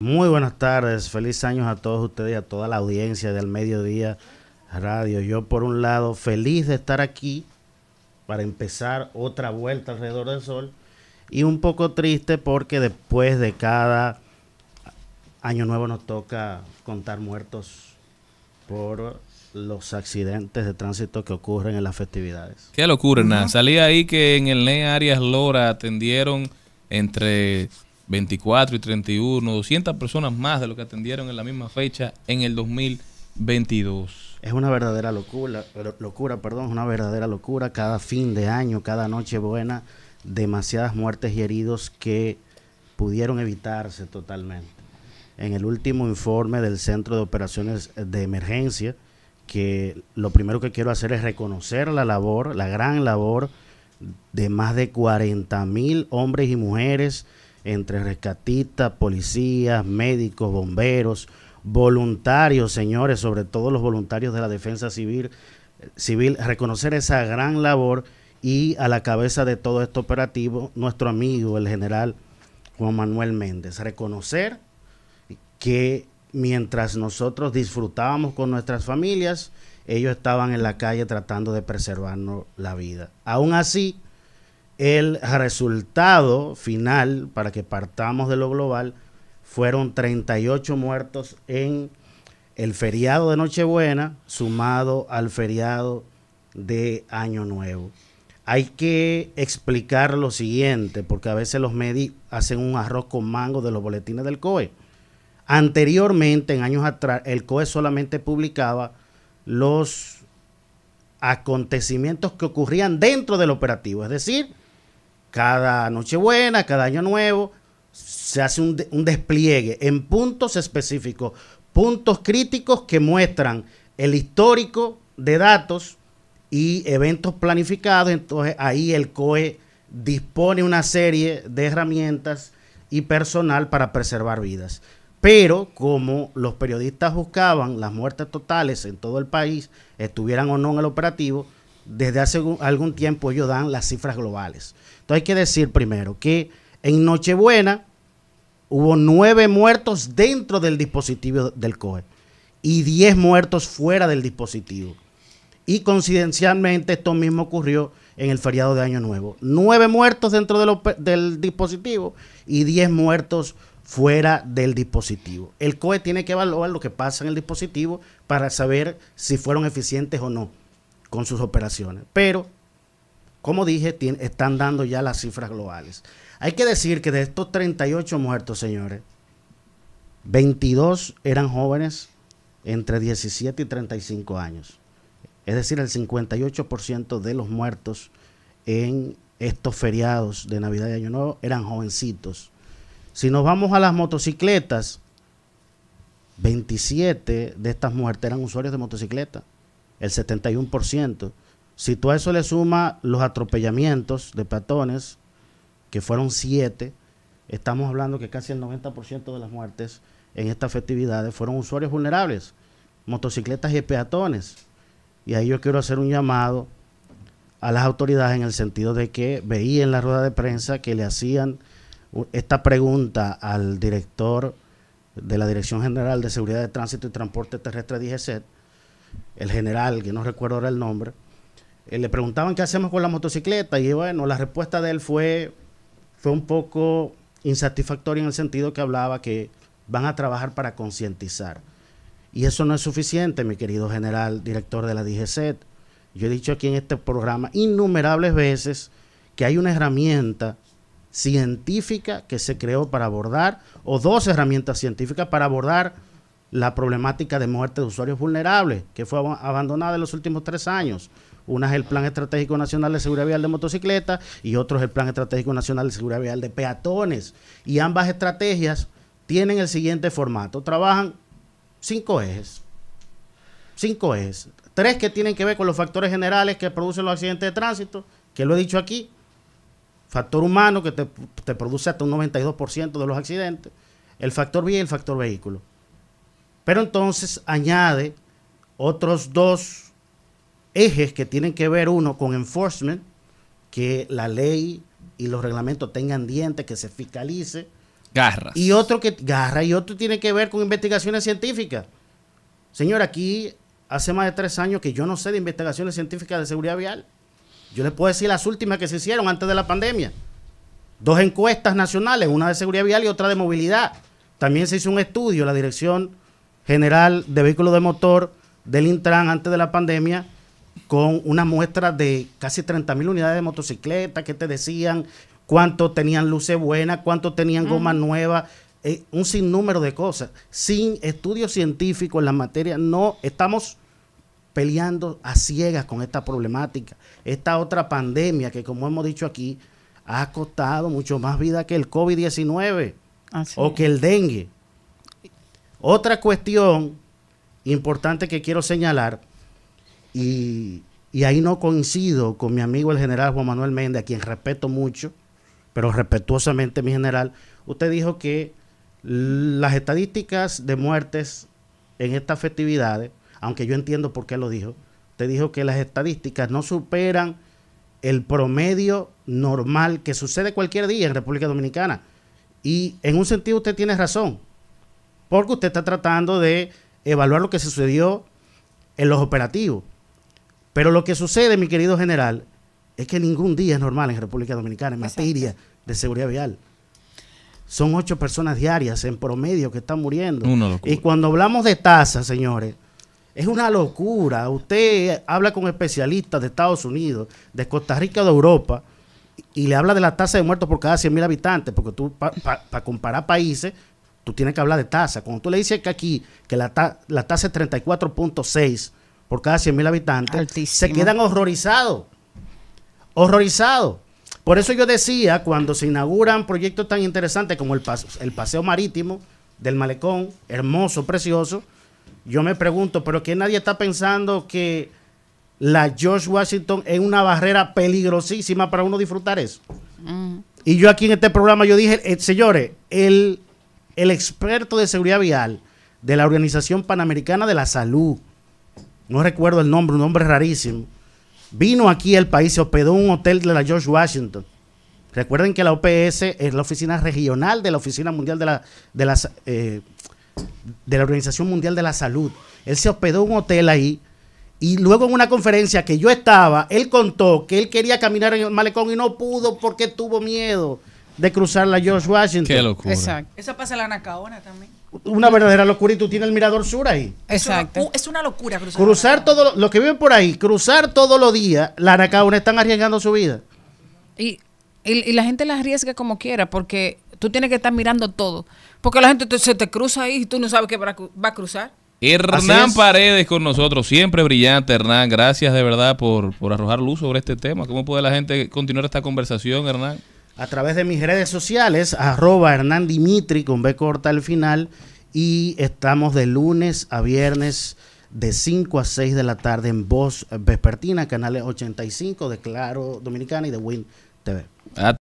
Muy buenas tardes, feliz años a todos ustedes y a toda la audiencia del Mediodía Radio. Yo por un lado feliz de estar aquí para empezar otra vuelta alrededor del sol y un poco triste porque después de cada año nuevo nos toca contar muertos por los accidentes de tránsito que ocurren en las festividades. Qué locura, uh Salía ahí que en el NE Arias Lora atendieron entre 24 y 31, 200 personas más de lo que atendieron en la misma fecha en el 2022. Es una verdadera locura, locura, perdón, una verdadera locura. Cada fin de año, cada noche buena, demasiadas muertes y heridos que pudieron evitarse totalmente. En el último informe del Centro de Operaciones de Emergencia, que lo primero que quiero hacer es reconocer la labor, la gran labor de más de 40 mil hombres y mujeres entre rescatistas, policías, médicos, bomberos, voluntarios, señores, sobre todo los voluntarios de la defensa civil, civil reconocer esa gran labor y a la cabeza de todo este operativo, nuestro amigo, el general Juan Manuel Méndez, reconocer que mientras nosotros disfrutábamos con nuestras familias, ellos estaban en la calle tratando de preservarnos la vida. Aún así, el resultado final, para que partamos de lo global, fueron 38 muertos en el feriado de Nochebuena sumado al feriado de Año Nuevo. Hay que explicar lo siguiente, porque a veces los medios hacen un arroz con mango de los boletines del COE. Anteriormente, en años atrás, el COE solamente publicaba los acontecimientos que ocurrían dentro del operativo, es decir, cada Nochebuena, cada Año Nuevo, se hace un, un despliegue en puntos específicos, puntos críticos que muestran el histórico de datos y eventos planificados. Entonces ahí el COE dispone una serie de herramientas y personal para preservar vidas. Pero como los periodistas buscaban las muertes totales en todo el país, estuvieran o no en el operativo, desde hace algún tiempo ellos dan las cifras globales. Entonces hay que decir primero que en Nochebuena hubo nueve muertos dentro del dispositivo del COE y diez muertos fuera del dispositivo. Y coincidencialmente esto mismo ocurrió en el feriado de Año Nuevo. Nueve muertos dentro del dispositivo y diez muertos fuera del dispositivo. El COE tiene que evaluar lo que pasa en el dispositivo para saber si fueron eficientes o no con sus operaciones. Pero, como dije, están dando ya las cifras globales. Hay que decir que de estos 38 muertos, señores, 22 eran jóvenes entre 17 y 35 años. Es decir, el 58% de los muertos en estos feriados de Navidad y Año Nuevo eran jovencitos. Si nos vamos a las motocicletas, 27 de estas muertes eran usuarios de motocicleta el 71%. Si tú a eso le sumas los atropellamientos de peatones, que fueron siete, estamos hablando que casi el 90% de las muertes en estas festividades fueron usuarios vulnerables, motocicletas y peatones. Y ahí yo quiero hacer un llamado a las autoridades en el sentido de que veía en la rueda de prensa que le hacían esta pregunta al director de la Dirección General de Seguridad de Tránsito y Transporte Terrestre, DGCET, el general, que no recuerdo ahora el nombre, eh, le preguntaban qué hacemos con la motocicleta y bueno, la respuesta de él fue, fue un poco insatisfactoria en el sentido que hablaba que van a trabajar para concientizar. Y eso no es suficiente, mi querido general director de la DGCET. Yo he dicho aquí en este programa innumerables veces que hay una herramienta científica que se creó para abordar, o dos herramientas científicas para abordar la problemática de muerte de usuarios vulnerables, que fue abandonada en los últimos tres años. Una es el Plan Estratégico Nacional de Seguridad Vial de Motocicletas y otro es el Plan Estratégico Nacional de Seguridad Vial de Peatones. Y ambas estrategias tienen el siguiente formato. Trabajan cinco ejes. Cinco ejes. Tres que tienen que ver con los factores generales que producen los accidentes de tránsito, que lo he dicho aquí. Factor humano que te, te produce hasta un 92% de los accidentes. El factor vía y el factor vehículo. Pero entonces añade otros dos ejes que tienen que ver uno con enforcement, que la ley y los reglamentos tengan dientes, que se fiscalice. Garras. Y otro que garra y otro tiene que ver con investigaciones científicas. Señor, aquí hace más de tres años que yo no sé de investigaciones científicas de seguridad vial. Yo les puedo decir las últimas que se hicieron antes de la pandemia. Dos encuestas nacionales, una de seguridad vial y otra de movilidad. También se hizo un estudio, la Dirección general de vehículos de motor del Intran antes de la pandemia con una muestra de casi 30 mil unidades de motocicletas que te decían cuánto tenían luces buenas, cuánto tenían goma nueva, eh, un sinnúmero de cosas. Sin estudios científicos en la materia, no estamos peleando a ciegas con esta problemática. Esta otra pandemia que, como hemos dicho aquí, ha costado mucho más vida que el COVID-19 o que el dengue. Otra cuestión importante que quiero señalar, y, ahí no coincido con mi amigo el general Juan Manuel Méndez, a quien respeto mucho, pero respetuosamente mi general, usted dijo que las estadísticas de muertes en estas festividades, aunque yo entiendo por qué lo dijo, usted dijo que las estadísticas no superan el promedio normal que sucede cualquier día en República Dominicana. Y en un sentido usted tiene razón, porque usted está tratando de evaluar lo que sucedió en los operativos. Pero lo que sucede, mi querido general, es que ningún día es normal en República Dominicana en materia de seguridad vial. Son ocho personas diarias en promedio que están muriendo. Y cuando hablamos de tasas, señores, es una locura. Usted habla con especialistas de Estados Unidos, de Costa Rica de Europa, y le habla de la tasa de muertos por cada 100.000 habitantes, porque tú, para comparar países, tú tienes que hablar de tasa. Cuando tú le dices que aquí, que la, tasa es 34.6 por cada 100 mil habitantes, se quedan horrorizados. Horrorizados. Por eso yo decía, cuando se inauguran proyectos tan interesantes como el, paseo marítimo del malecón, hermoso, precioso, yo me pregunto, pero qué nadie está pensando que la George Washington es una barrera peligrosísima para uno disfrutar eso. Mm. Y yo aquí en este programa yo dije, eh, señores, el el experto de seguridad vial de la Organización Panamericana de la Salud, no recuerdo el nombre, un nombre rarísimo, vino aquí al país, se hospedó en un hotel de la George Washington. Recuerden que la OPS es la oficina regional de la Oficina Mundial de la, de eh, de la Organización Mundial de la Salud. Él se hospedó en un hotel ahí y luego en una conferencia que yo estaba, él contó que él quería caminar en el malecón y no pudo porque tuvo miedo de cruzar la George Washington. Qué locura. Exacto. Eso pasa en la Anacaona también. Una verdadera locura y tú tienes el mirador sur ahí. Exacto. Es una, locura cruzar. Cruzar todo, lo, los que viven por ahí, cruzar todos los días, la Nacaona están arriesgando su vida. Y, y, la gente la arriesga como quiera porque tú tienes que estar mirando todo. Porque la gente se te cruza ahí y tú no sabes qué va a cruzar. Hernán Paredes con nosotros, siempre brillante Hernán, gracias de verdad por, por arrojar luz sobre este tema. ¿Cómo puede la gente continuar esta conversación, Hernán? a través de mis redes sociales, arroba Hernán Dimitri con B corta al final. Y estamos de lunes a viernes de 5 a 6 de la tarde en Voz Vespertina, canales 85 de Claro Dominicana y de Win TV. Ah,